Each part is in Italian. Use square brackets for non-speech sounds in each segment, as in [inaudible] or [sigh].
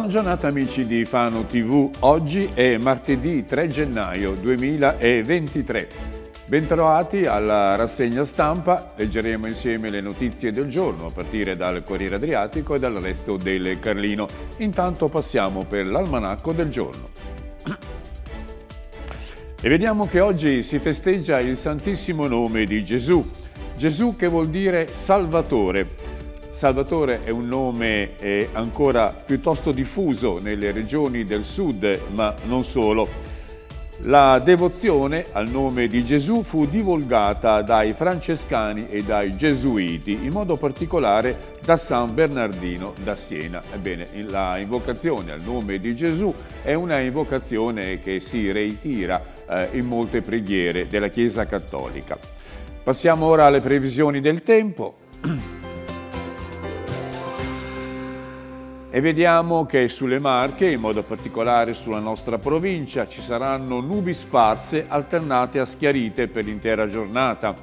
Buona giornata amici di Fano TV, oggi è martedì 3 gennaio 2023. Bentrovati alla rassegna stampa, leggeremo insieme le notizie del giorno a partire dal Corriere Adriatico e dal resto del Carlino. Intanto passiamo per l'almanacco del giorno. E vediamo che oggi si festeggia il Santissimo Nome di Gesù. Gesù che vuol dire Salvatore Salvatore è un nome eh, ancora piuttosto diffuso nelle regioni del sud, ma non solo. La devozione al nome di Gesù fu divulgata dai francescani e dai gesuiti, in modo particolare da San Bernardino da Siena. Ebbene, la invocazione al nome di Gesù è una invocazione che si reitira eh, in molte preghiere della Chiesa Cattolica. Passiamo ora alle previsioni del tempo. [clears throat] E vediamo che sulle Marche, in modo particolare sulla nostra provincia, ci saranno nubi sparse alternate a schiarite per l'intera giornata.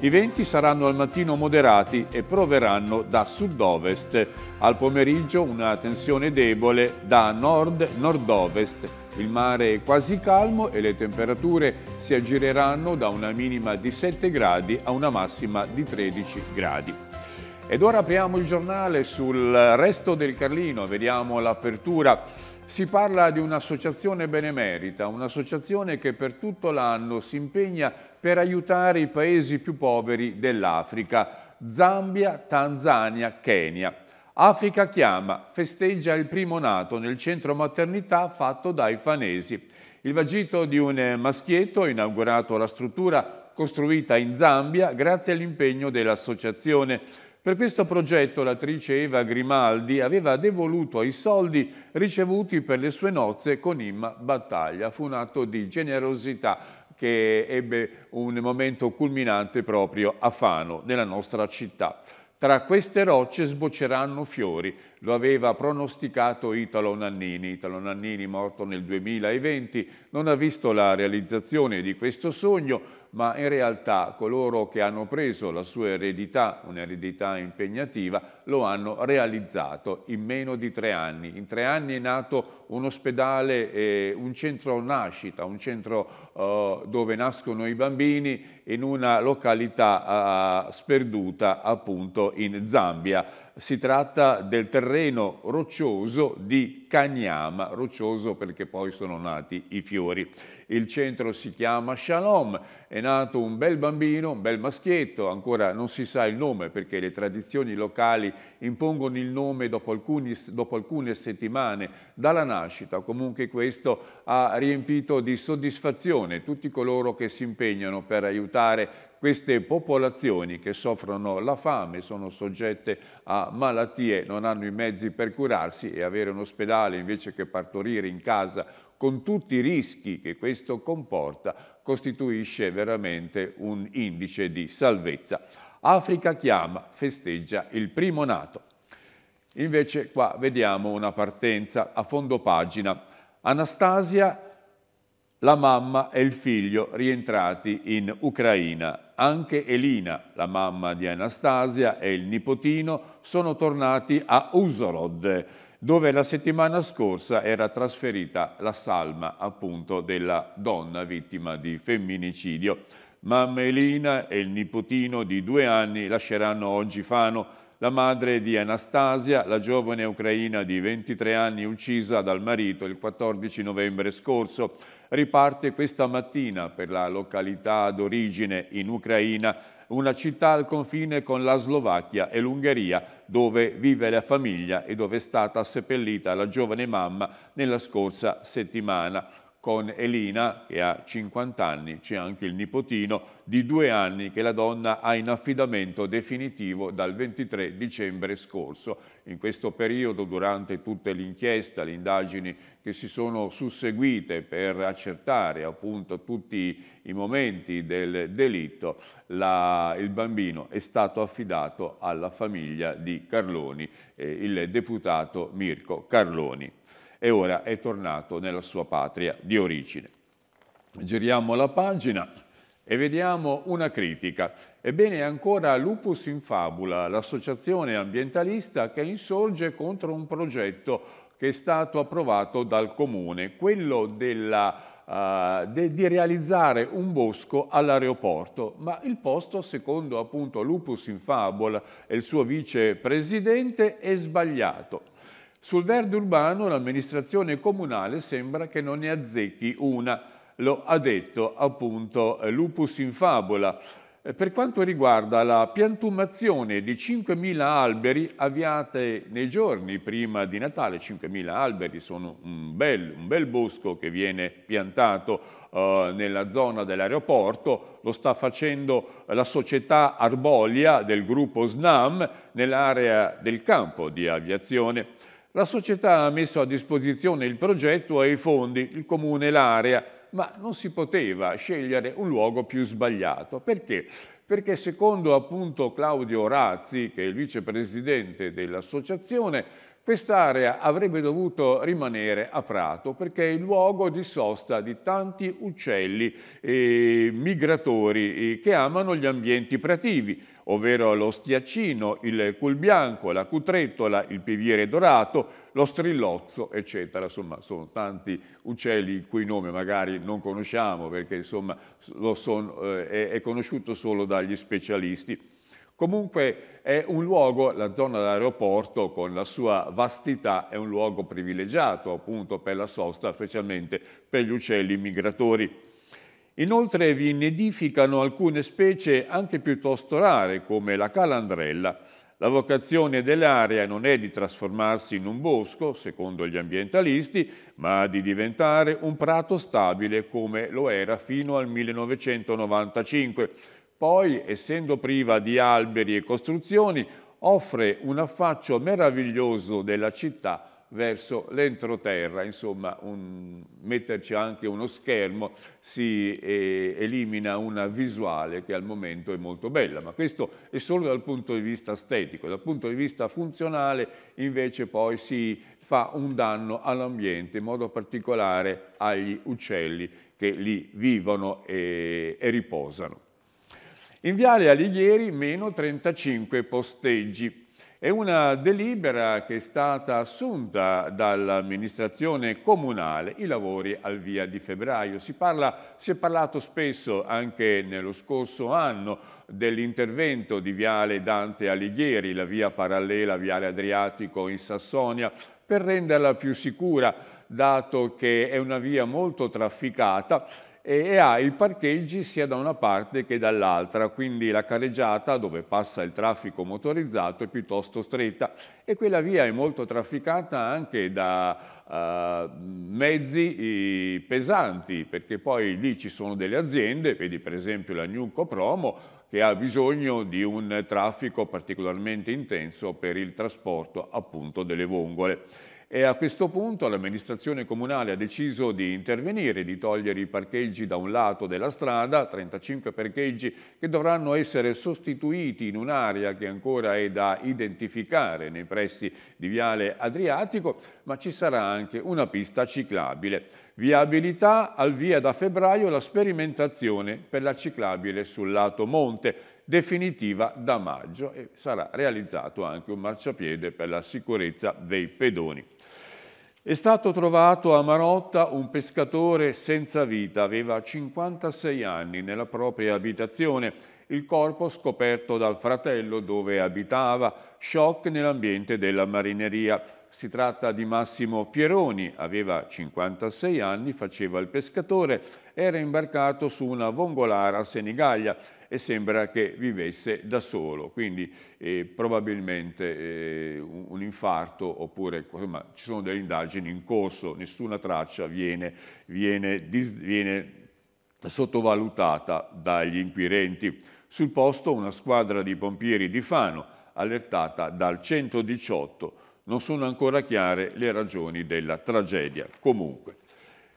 I venti saranno al mattino moderati e proveranno da sud-ovest. Al pomeriggio una tensione debole da nord-nord-ovest. Il mare è quasi calmo e le temperature si aggireranno da una minima di 7 gradi a una massima di 13 gradi. Ed ora apriamo il giornale sul resto del Carlino, vediamo l'apertura. Si parla di un'associazione benemerita, un'associazione che per tutto l'anno si impegna per aiutare i paesi più poveri dell'Africa, Zambia, Tanzania, Kenya. Africa Chiama festeggia il primo nato nel centro maternità fatto dai fanesi. Il vagito di un maschietto ha inaugurato la struttura costruita in Zambia grazie all'impegno dell'associazione. Per questo progetto l'attrice Eva Grimaldi aveva devoluto i soldi ricevuti per le sue nozze con Imma Battaglia. Fu un atto di generosità che ebbe un momento culminante proprio a Fano, nella nostra città. Tra queste rocce sbocceranno fiori lo aveva pronosticato Italo Nannini. Italo Nannini, morto nel 2020, non ha visto la realizzazione di questo sogno, ma in realtà coloro che hanno preso la sua eredità, un'eredità impegnativa, lo hanno realizzato in meno di tre anni. In tre anni è nato un ospedale, eh, un centro nascita, un centro eh, dove nascono i bambini in una località eh, sperduta appunto in Zambia si tratta del terreno roccioso di Cagnama, roccioso perché poi sono nati i fiori. Il centro si chiama Shalom, è nato un bel bambino, un bel maschietto, ancora non si sa il nome perché le tradizioni locali impongono il nome dopo, alcuni, dopo alcune settimane dalla nascita. Comunque questo ha riempito di soddisfazione tutti coloro che si impegnano per aiutare queste popolazioni che soffrono la fame, sono soggette a malattie, non hanno i mezzi per curarsi e avere un ospedale invece che partorire in casa con tutti i rischi che questo comporta, costituisce veramente un indice di salvezza. Africa chiama, festeggia il primo nato. Invece qua vediamo una partenza a fondo pagina. Anastasia, la mamma e il figlio rientrati in Ucraina anche Elina, la mamma di Anastasia, e il nipotino sono tornati a Usorod, dove la settimana scorsa era trasferita la salma appunto della donna vittima di femminicidio. Mamma Elina e il nipotino di due anni lasceranno oggi Fano la madre di Anastasia, la giovane ucraina di 23 anni uccisa dal marito il 14 novembre scorso. Riparte questa mattina per la località d'origine in Ucraina, una città al confine con la Slovacchia e l'Ungheria, dove vive la famiglia e dove è stata seppellita la giovane mamma nella scorsa settimana con Elina, che ha 50 anni, c'è anche il nipotino di due anni che la donna ha in affidamento definitivo dal 23 dicembre scorso. In questo periodo, durante tutta l'inchiesta, le indagini che si sono susseguite per accertare appunto tutti i momenti del delitto, la, il bambino è stato affidato alla famiglia di Carloni, eh, il deputato Mirko Carloni e ora è tornato nella sua patria di origine. Giriamo la pagina e vediamo una critica. Ebbene, è ancora Lupus in Fabula, l'associazione ambientalista che insorge contro un progetto che è stato approvato dal Comune, quello della Uh, de, di realizzare un bosco all'aeroporto, ma il posto, secondo appunto Lupus Fabula e il suo vicepresidente, è sbagliato. Sul verde urbano l'amministrazione comunale sembra che non ne azzecchi una, lo ha detto appunto eh, Lupus in Fabola. Eh, per quanto riguarda la piantumazione di 5.000 alberi avviate nei giorni prima di Natale, 5.000 alberi sono un bel, un bel, bosco che viene piantato eh, nella zona dell'aeroporto, lo sta facendo la società Arbolia del gruppo SNAM nell'area del campo di aviazione. La società ha messo a disposizione il progetto e i fondi, il comune e l'area, ma non si poteva scegliere un luogo più sbagliato. Perché? Perché secondo appunto Claudio Razzi, che è il vicepresidente dell'associazione, Quest'area avrebbe dovuto rimanere a Prato perché è il luogo di sosta di tanti uccelli eh, migratori eh, che amano gli ambienti prativi, ovvero lo stiaccino, il culbianco, la cutrettola, il piviere dorato, lo strillozzo, eccetera. Insomma, sono tanti uccelli il cui nome magari non conosciamo perché insomma, son, eh, è conosciuto solo dagli specialisti. Comunque è un luogo, la zona dell'aeroporto con la sua vastità è un luogo privilegiato appunto per la sosta, specialmente per gli uccelli migratori. Inoltre vi nidificano alcune specie anche piuttosto rare come la calandrella. La vocazione dell'area non è di trasformarsi in un bosco, secondo gli ambientalisti, ma di diventare un prato stabile come lo era fino al 1995, poi, essendo priva di alberi e costruzioni, offre un affaccio meraviglioso della città verso l'entroterra, insomma un, metterci anche uno schermo si eh, elimina una visuale che al momento è molto bella, ma questo è solo dal punto di vista estetico, dal punto di vista funzionale invece poi si fa un danno all'ambiente, in modo particolare agli uccelli che lì vivono e, e riposano. In Viale Alighieri meno 35 posteggi. È una delibera che è stata assunta dall'amministrazione comunale, i lavori al via di febbraio. Si, parla, si è parlato spesso anche nello scorso anno dell'intervento di Viale Dante Alighieri, la via parallela Viale Adriatico in Sassonia, per renderla più sicura, dato che è una via molto trafficata e, ha i parcheggi sia da una parte che dall'altra, quindi la carreggiata dove passa il traffico motorizzato è piuttosto stretta e quella via è molto trafficata anche da uh, mezzi pesanti perché poi lì ci sono delle aziende, vedi per esempio la New Promo, che ha bisogno di un traffico particolarmente intenso per il trasporto appunto delle vongole. E a questo punto l'amministrazione comunale ha deciso di intervenire, di togliere i parcheggi da un lato della strada, 35 parcheggi che dovranno essere sostituiti in un'area che ancora è da identificare nei pressi di Viale Adriatico, ma ci sarà anche una pista ciclabile. Viabilità al via da febbraio la sperimentazione per la ciclabile sul lato monte, definitiva da maggio e sarà realizzato anche un marciapiede per la sicurezza dei pedoni. È stato trovato a Marotta un pescatore senza vita, aveva 56 anni nella propria abitazione, il corpo scoperto dal fratello dove abitava, shock nell'ambiente della marineria. Si tratta di Massimo Pieroni, aveva 56 anni, faceva il pescatore, era imbarcato su una vongolara a Senigallia e sembra che vivesse da solo, quindi eh, probabilmente eh, un infarto oppure insomma, ci sono delle indagini in corso, nessuna traccia viene, viene, dis, viene sottovalutata dagli inquirenti. Sul posto una squadra di pompieri di Fano, allertata dal 118 non sono ancora chiare le ragioni della tragedia. Comunque,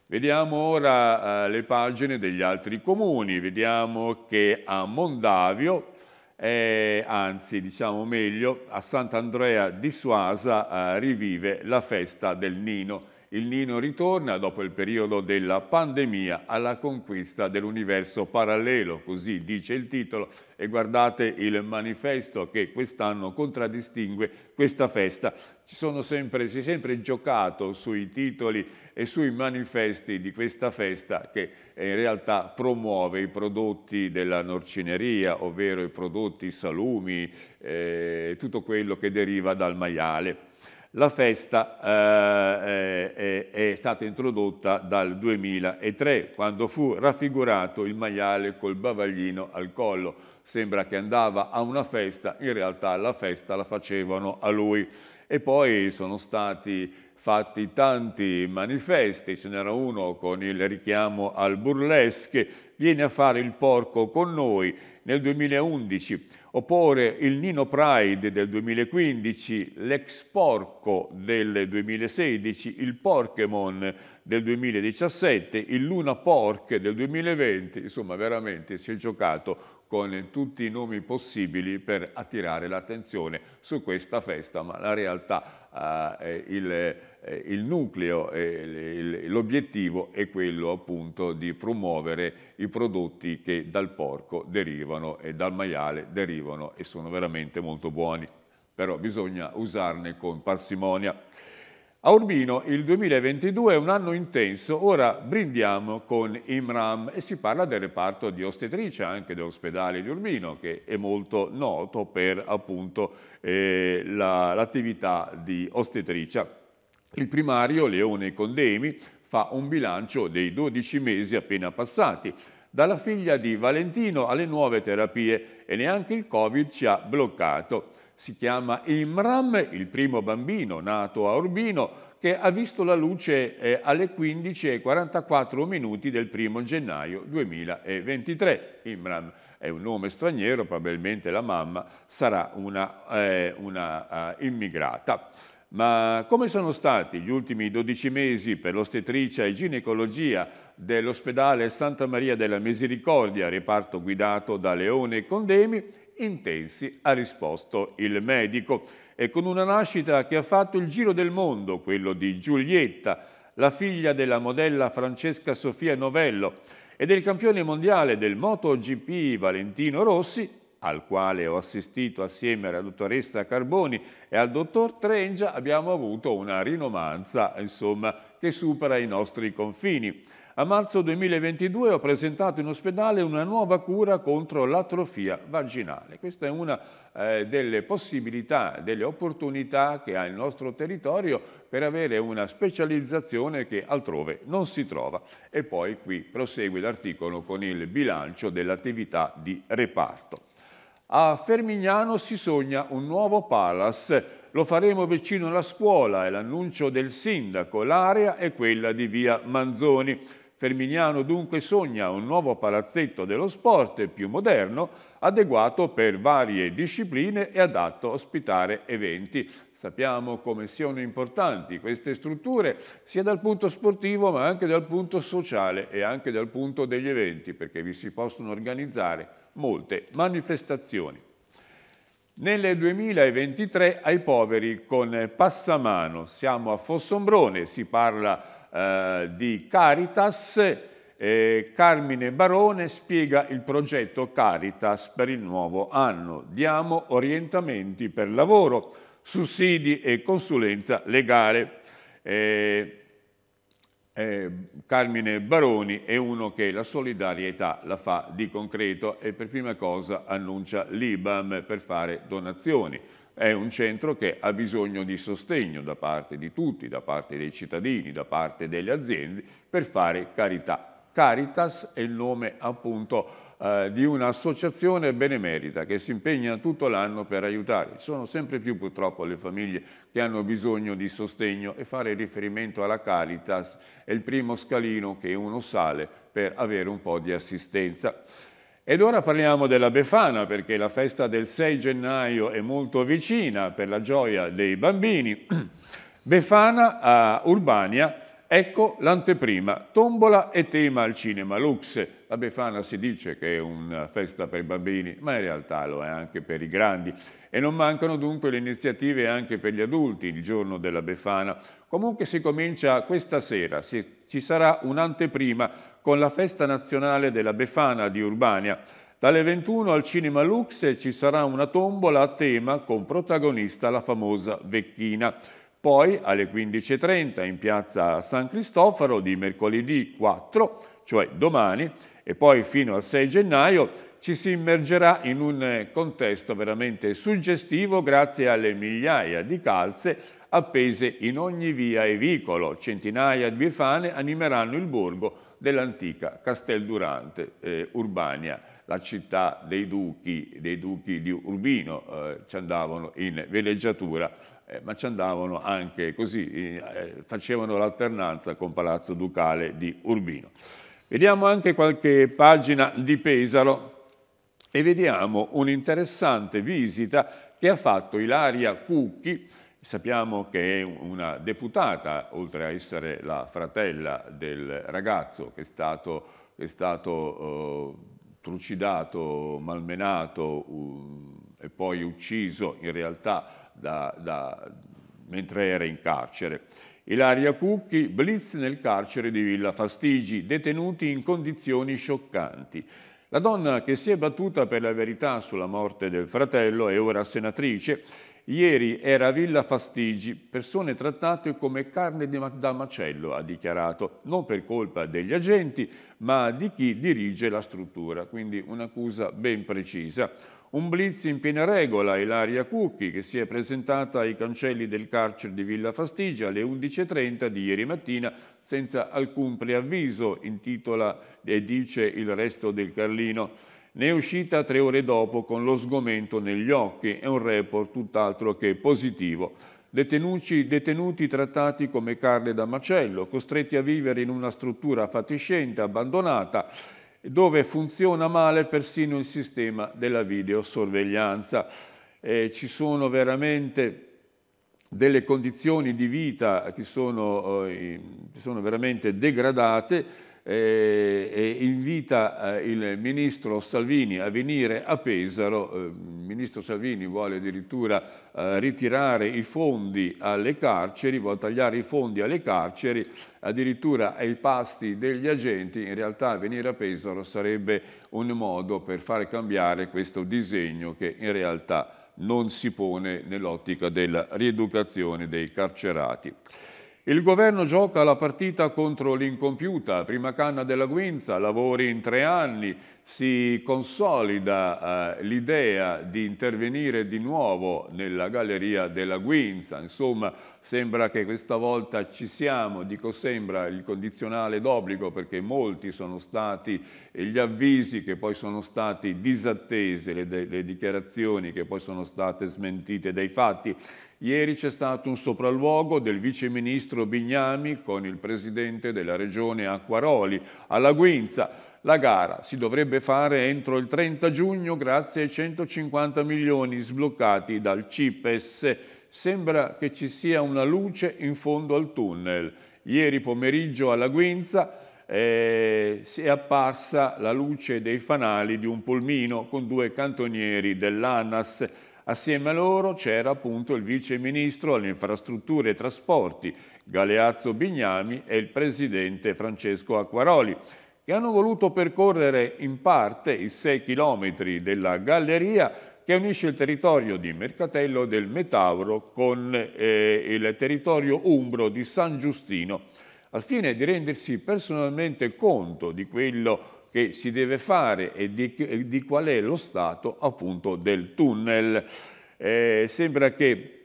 vediamo ora eh, le pagine degli altri comuni, vediamo che a Mondavio, eh, anzi diciamo meglio, a Sant'Andrea di Suasa eh, rivive la festa del Nino. Il Nino ritorna dopo il periodo della pandemia alla conquista dell'universo parallelo, così dice il titolo e guardate il manifesto che quest'anno contraddistingue questa festa. Ci sono sempre, si è sempre giocato sui titoli e sui manifesti di questa festa che eh, in realtà promuove i prodotti della norcineria, ovvero i prodotti salumi, eh, tutto quello che deriva dal maiale la festa eh, è, è, stata introdotta dal 2003, quando fu raffigurato il maiale col bavaglino al collo. Sembra che andava a una festa, in realtà la festa la facevano a lui. E poi sono stati fatti tanti manifesti, ce n'era uno con il richiamo al burlesque, viene a fare il porco con noi nel 2011, oppure il Nino Pride del 2015, l'ex porco del 2016, il Porkemon del 2017, il Luna Pork del 2020, insomma veramente si è giocato con tutti i nomi possibili per attirare l'attenzione su questa festa, ma la realtà eh, il eh, il nucleo e eh, l'obiettivo è quello appunto di promuovere i prodotti che dal porco derivano e dal maiale derivano e sono veramente molto buoni, però bisogna usarne con parsimonia. A Urbino il 2022 è un anno intenso, ora brindiamo con Imram e si parla del reparto di ostetricia anche dell'ospedale di Urbino che è molto noto per appunto eh, l'attività la, di ostetricia. Il primario Leone Condemi fa un bilancio dei 12 mesi appena passati, dalla figlia di Valentino alle nuove terapie e neanche il Covid ci ha bloccato. Si chiama Imram, il primo bambino nato a Urbino, che ha visto la luce eh, alle 15.44 minuti del 1 gennaio 2023. Imram è un nome straniero, probabilmente la mamma sarà una, eh, una eh, immigrata. Ma come sono stati gli ultimi 12 mesi per l'ostetricia e ginecologia dell'ospedale Santa Maria della Misericordia, reparto guidato da Leone Condemi? Intensi, ha risposto il medico. E con una nascita che ha fatto il giro del mondo, quello di Giulietta, la figlia della modella Francesca Sofia Novello e del campione mondiale del MotoGP Valentino Rossi, al quale ho assistito assieme alla dottoressa Carboni e al dottor Trengia, abbiamo avuto una rinomanza, insomma, che supera i nostri confini. A marzo 2022 ho presentato in ospedale una nuova cura contro l'atrofia vaginale. Questa è una eh, delle possibilità, delle opportunità che ha il nostro territorio per avere una specializzazione che altrove non si trova. E poi qui prosegue l'articolo con il bilancio dell'attività di reparto. A Fermignano si sogna un nuovo palace. Lo faremo vicino alla scuola, e l'annuncio del sindaco. L'area è quella di via Manzoni. Fermignano dunque sogna un nuovo palazzetto dello sport più moderno, adeguato per varie discipline e adatto a ospitare eventi. Sappiamo come siano importanti queste strutture sia dal punto sportivo ma anche dal punto sociale e anche dal punto degli eventi perché vi si possono organizzare molte manifestazioni. Nel 2023 ai poveri con Passamano, siamo a Fossombrone, si parla eh, di Caritas, eh, Carmine Barone spiega il progetto Caritas per il nuovo anno. Diamo orientamenti per lavoro sussidi e consulenza legale. Eh, eh, Carmine Baroni è uno che la solidarietà la fa di concreto e per prima cosa annuncia l'IBAM per fare donazioni. È un centro che ha bisogno di sostegno da parte di tutti, da parte dei cittadini, da parte delle aziende per fare carità. Caritas è il nome appunto eh, di un'associazione benemerita che si impegna tutto l'anno per aiutare. Sono sempre più purtroppo le famiglie che hanno bisogno di sostegno e fare riferimento alla Caritas è il primo scalino che uno sale per avere un po' di assistenza. Ed ora parliamo della Befana perché la festa del 6 gennaio è molto vicina per la gioia dei bambini. [clears throat] Befana a Urbania Ecco l'anteprima, tombola e tema al cinema, Lux. La Befana si dice che è una festa per i bambini, ma in realtà lo è anche per i grandi. E non mancano dunque le iniziative anche per gli adulti, il giorno della Befana. Comunque si comincia questa sera, si, ci sarà un'anteprima con la festa nazionale della Befana di Urbania. Dalle 21 al Cinema Lux ci sarà una tombola a tema con protagonista la famosa Vecchina. Poi alle 15.30 in piazza San Cristoforo di mercoledì 4, cioè domani, e poi fino al 6 gennaio ci si immergerà in un contesto veramente suggestivo grazie alle migliaia di calze appese in ogni via e vicolo. Centinaia di befane animeranno il borgo dell'antica Casteldurante eh, Urbania, la città dei duchi, dei duchi di Urbino, eh, ci andavano in veleggiatura eh, ma ci andavano anche così, eh, facevano l'alternanza con Palazzo Ducale di Urbino. Vediamo anche qualche pagina di Pesaro e vediamo un'interessante visita che ha fatto Ilaria Cucchi, sappiamo che è una deputata, oltre a essere la fratella del ragazzo che è stato, è stato eh, trucidato, malmenato uh, e poi ucciso in realtà da, da, mentre era in carcere. Ilaria Cucchi, blitz nel carcere di Villa Fastigi, detenuti in condizioni scioccanti. La donna che si è battuta per la verità sulla morte del fratello è ora senatrice. Ieri era a Villa Fastigi, persone trattate come carne da macello, ha dichiarato, non per colpa degli agenti, ma di chi dirige la struttura. Quindi un'accusa ben precisa. Un blitz in piena regola, Ilaria Cucchi, che si è presentata ai cancelli del carcere di Villa Fastigia alle 11.30 di ieri mattina senza alcun preavviso, intitola e dice il resto del Carlino. Ne è uscita tre ore dopo con lo sgomento negli occhi e un report tutt'altro che positivo. Detenuti, detenuti, trattati come carne da macello, costretti a vivere in una struttura fatiscente, abbandonata, dove funziona male persino il sistema della videosorveglianza. Eh, ci sono veramente delle condizioni di vita che sono, eh, sono veramente degradate eh, e invita eh, il ministro Salvini a venire a Pesaro. Eh, il ministro Salvini vuole addirittura eh, ritirare i fondi alle carceri, vuole tagliare i fondi alle carceri, addirittura ai pasti degli agenti. In realtà venire a Pesaro sarebbe un modo per far cambiare questo disegno che in realtà non si pone nell'ottica della rieducazione dei carcerati. Il governo gioca la partita contro l'incompiuta, prima canna della Guinza, lavori in tre anni, si consolida eh, l'idea di intervenire di nuovo nella galleria della Guinza, insomma sembra che questa volta ci siamo, dico sembra il condizionale d'obbligo perché molti sono stati gli avvisi che poi sono stati disattesi, le, le dichiarazioni che poi sono state smentite dai fatti. Ieri c'è stato un sopralluogo del viceministro Bignami con il presidente della regione Acquaroli alla Guinza. La gara si dovrebbe fare entro il 30 giugno grazie ai 150 milioni sbloccati dal CIPES. Sembra che ci sia una luce in fondo al tunnel. Ieri pomeriggio alla Guinza eh, si è apparsa la luce dei fanali di un polmino con due cantonieri dell'ANAS Assieme a loro c'era appunto il vice ministro alle infrastrutture e trasporti Galeazzo Bignami e il presidente Francesco Acquaroli che hanno voluto percorrere in parte i 6 chilometri della galleria che unisce il territorio di Mercatello del Metauro con eh, il territorio umbro di San Giustino, al fine di rendersi personalmente conto di quello che si deve fare e di, di qual è lo stato appunto del tunnel. Eh, sembra che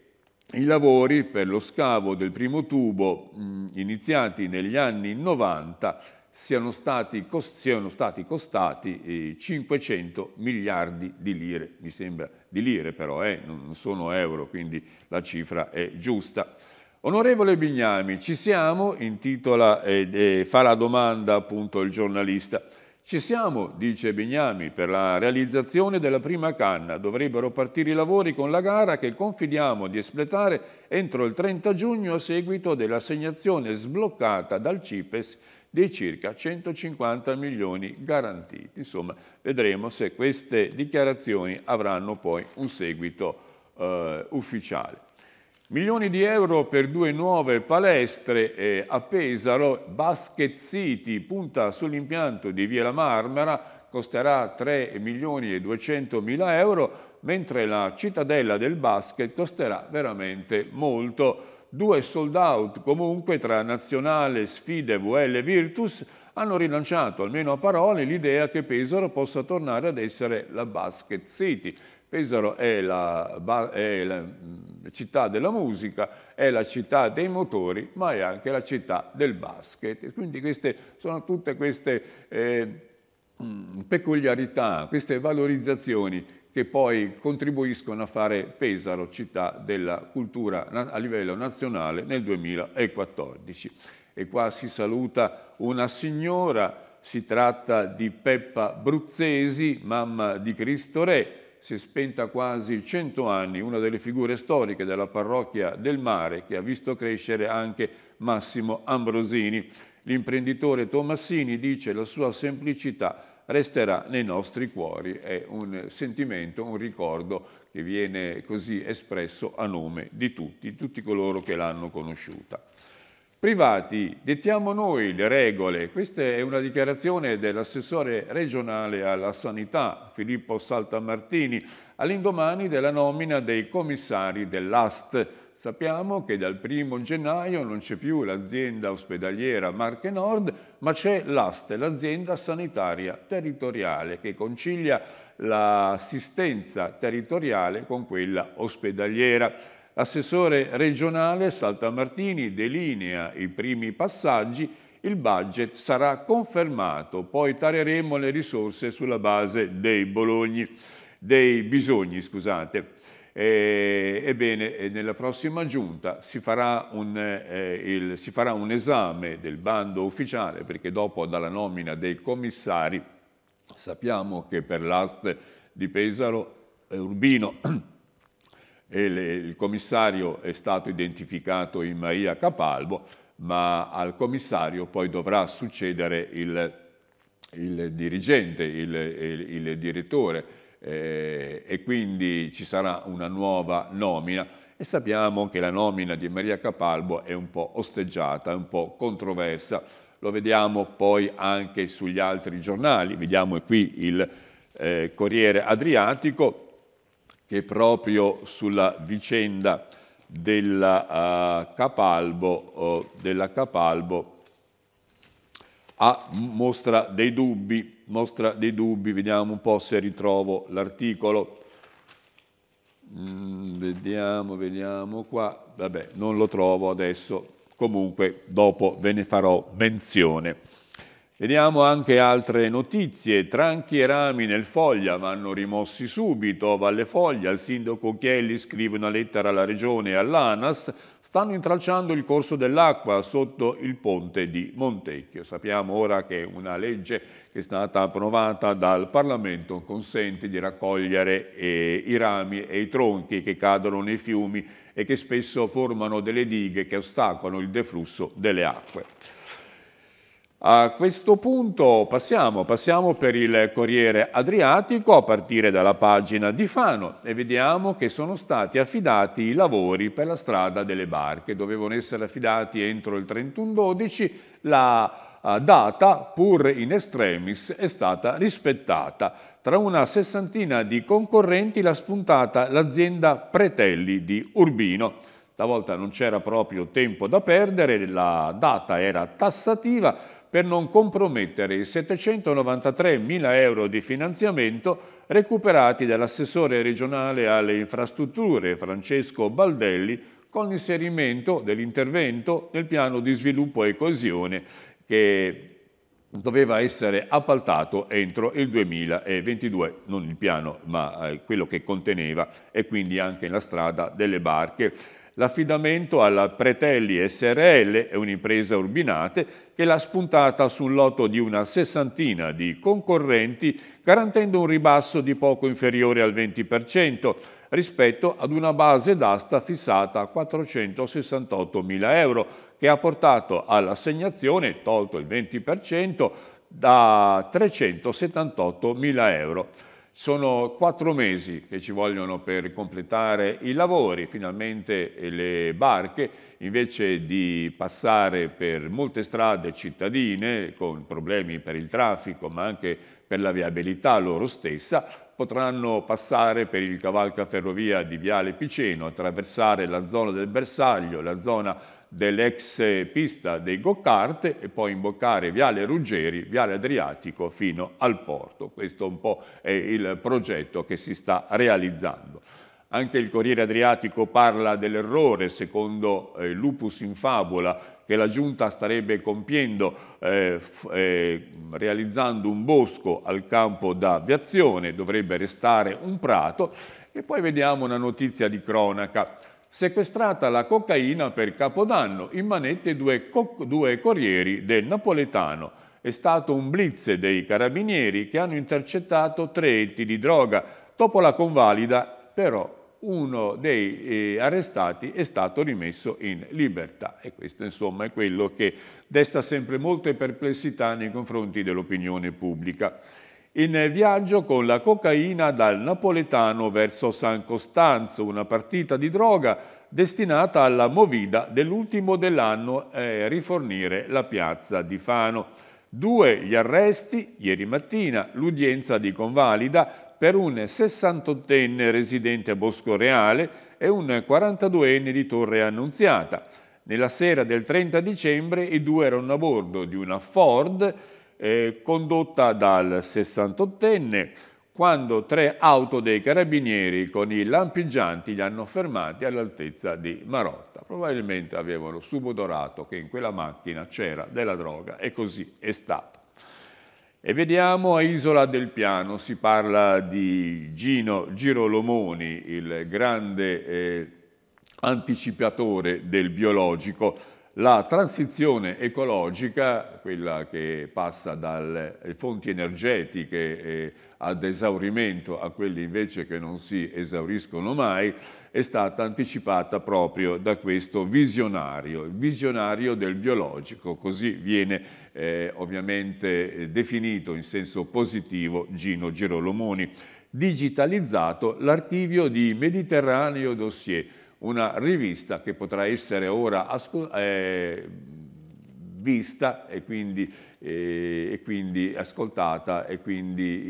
i lavori per lo scavo del primo tubo mh, iniziati negli anni 90 siano stati, siano stati costati eh, 500 miliardi di lire, mi sembra di lire però, eh, non sono euro, quindi la cifra è giusta. Onorevole Bignami, ci siamo, intitola e eh, eh, fa la domanda appunto il giornalista. Ci siamo, dice Bignami, per la realizzazione della prima canna. Dovrebbero partire i lavori con la gara che confidiamo di espletare entro il 30 giugno a seguito dell'assegnazione sbloccata dal CIPES dei circa 150 milioni garantiti. Insomma, vedremo se queste dichiarazioni avranno poi un seguito eh, ufficiale. Milioni di euro per due nuove palestre eh, a Pesaro, Basket City punta sull'impianto di Via la Marmara, costerà 3 milioni e 200 mila euro, mentre la cittadella del basket costerà veramente molto. Due sold out comunque tra Nazionale, Sfide, VL Virtus hanno rilanciato, almeno a parole, l'idea che Pesaro possa tornare ad essere la Basket City. Pesaro è la, è la, mm, città della musica, è la città dei motori, ma è anche la città del basket. Quindi queste sono tutte queste eh, mm, peculiarità, queste valorizzazioni che poi contribuiscono a fare Pesaro città della cultura a livello nazionale nel 2014 e qua si saluta una signora, si tratta di Peppa Bruzzesi, mamma di Cristo Re, si è spenta quasi 100 anni, una delle figure storiche della parrocchia del mare che ha visto crescere anche Massimo Ambrosini. L'imprenditore Tomassini dice la sua semplicità resterà nei nostri cuori, è un sentimento, un ricordo che viene così espresso a nome di tutti, di tutti coloro che l'hanno conosciuta. Privati, dettiamo noi le regole. Questa è una dichiarazione dell'assessore regionale alla sanità Filippo Saltamartini all'indomani della nomina dei commissari dell'AST. Sappiamo che dal 1 gennaio non c'è più l'azienda ospedaliera Marche Nord, ma c'è l'AST, l'azienda sanitaria territoriale, che concilia l'assistenza territoriale con quella ospedaliera. L'assessore regionale Saltamartini delinea i primi passaggi, il budget sarà confermato, poi tareremo le risorse sulla base dei, bologni, dei bisogni. Scusate. E, eh, ebbene, eh, nella prossima giunta si farà, un, eh, il, si farà un esame del bando ufficiale perché dopo dalla nomina dei commissari sappiamo che per l'AST di Pesaro e Urbino [clears throat] e le, il commissario è stato identificato in Maria Capalbo, ma al commissario poi dovrà succedere il, il dirigente, il, il, il direttore eh, e quindi ci sarà una nuova nomina e sappiamo che la nomina di Maria Capalbo è un po' osteggiata, è un po' controversa, lo vediamo poi anche sugli altri giornali, vediamo qui il eh, Corriere Adriatico, che proprio sulla vicenda della, uh, Capalbo, uh, della Capalbo ha, mostra, dei dubbi, mostra dei dubbi, vediamo un po' se ritrovo l'articolo. Mm, vediamo, vediamo qua, vabbè non lo trovo adesso, comunque dopo ve ne farò menzione. Vediamo anche altre notizie. Tranchi e rami nel Foglia vanno rimossi subito. Valle Foglia, il sindaco Chielli scrive una lettera alla regione e all'ANAS. Stanno intralciando il corso dell'acqua sotto il ponte di Montecchio. Sappiamo ora che una legge che è stata approvata dal Parlamento consente di raccogliere eh, i rami e i tronchi che cadono nei fiumi e che spesso formano delle dighe che ostacolano il deflusso delle acque. A questo punto passiamo, passiamo per il Corriere Adriatico a partire dalla pagina di Fano e vediamo che sono stati affidati i lavori per la strada delle barche, dovevano essere affidati entro il 31-12, la eh, data pur in extremis è stata rispettata. Tra una sessantina di concorrenti l'ha spuntata l'azienda Pretelli di Urbino. Stavolta non c'era proprio tempo da perdere, la data era tassativa, per non compromettere i 793 mila euro di finanziamento recuperati dall'assessore regionale alle infrastrutture Francesco Baldelli con l'inserimento dell'intervento nel piano di sviluppo e coesione che doveva essere appaltato entro il 2022, non il piano ma eh, quello che conteneva e quindi anche la strada delle barche. L'affidamento alla Pretelli SRL è un'impresa urbinate che l'ha spuntata sul lotto di una sessantina di concorrenti garantendo un ribasso di poco inferiore al 20% rispetto ad una base d'asta fissata a 468.000 euro che ha portato all'assegnazione, tolto il 20%, da 378.000 euro. Sono quattro mesi che ci vogliono per completare i lavori, finalmente le barche, invece di passare per molte strade cittadine con problemi per il traffico ma anche per la viabilità loro stessa, potranno passare per il cavalcaferrovia di Viale Piceno, attraversare la zona del bersaglio, la zona dell'ex pista dei go-kart e poi imboccare Viale Ruggeri, Viale Adriatico fino al porto. Questo un po' è il progetto che si sta realizzando. Anche il Corriere Adriatico parla dell'errore, secondo eh, Lupus in Fabula, che la Giunta starebbe compiendo eh, eh, realizzando un bosco al campo d'aviazione, dovrebbe restare un prato. E poi vediamo una notizia di cronaca sequestrata la cocaina per Capodanno, in manette due, due corrieri del napoletano. È stato un blitz dei carabinieri che hanno intercettato tre etti di droga. Dopo la convalida, però, uno dei eh, arrestati è stato rimesso in libertà e questo insomma è quello che desta sempre molte perplessità nei confronti dell'opinione pubblica in viaggio con la cocaina dal Napoletano verso San Costanzo, una partita di droga destinata alla movida dell'ultimo dell'anno eh, rifornire la piazza di Fano. Due gli arresti, ieri mattina l'udienza di convalida per un 68enne residente a Boscoreale e un 42enne di Torre Annunziata. Nella sera del 30 dicembre i due erano a bordo di una Ford eh, condotta dal 68enne quando tre auto dei carabinieri con i lampeggianti li hanno fermati all'altezza di Marotta. Probabilmente avevano subodorato che in quella macchina c'era della droga e così è stato. E vediamo a Isola del Piano, si parla di Gino Girolomoni, il grande eh, anticipatore del biologico, la transizione ecologica, quella che passa dalle fonti energetiche ad esaurimento a quelle invece che non si esauriscono mai, è stata anticipata proprio da questo visionario, il visionario del biologico, così viene eh, ovviamente eh, definito in senso positivo Gino Girolomoni. Digitalizzato l'archivio di Mediterraneo Dossier, una rivista che potrà essere ora eh, vista e quindi, eh, e quindi, ascoltata e quindi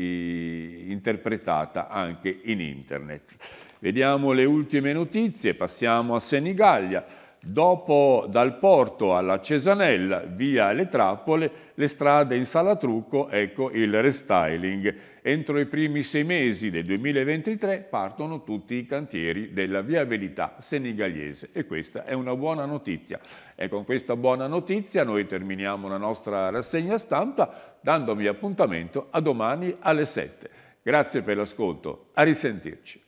eh, interpretata anche in internet. Vediamo le ultime notizie, passiamo a Senigallia. Dopo dal porto alla Cesanella, via le trappole, le strade in sala trucco, ecco il restyling. Entro i primi sei mesi del 2023 partono tutti i cantieri della viabilità senigaliese e questa è una buona notizia. E con questa buona notizia noi terminiamo la nostra rassegna stampa dandovi appuntamento a domani alle 7. Grazie per l'ascolto, a risentirci.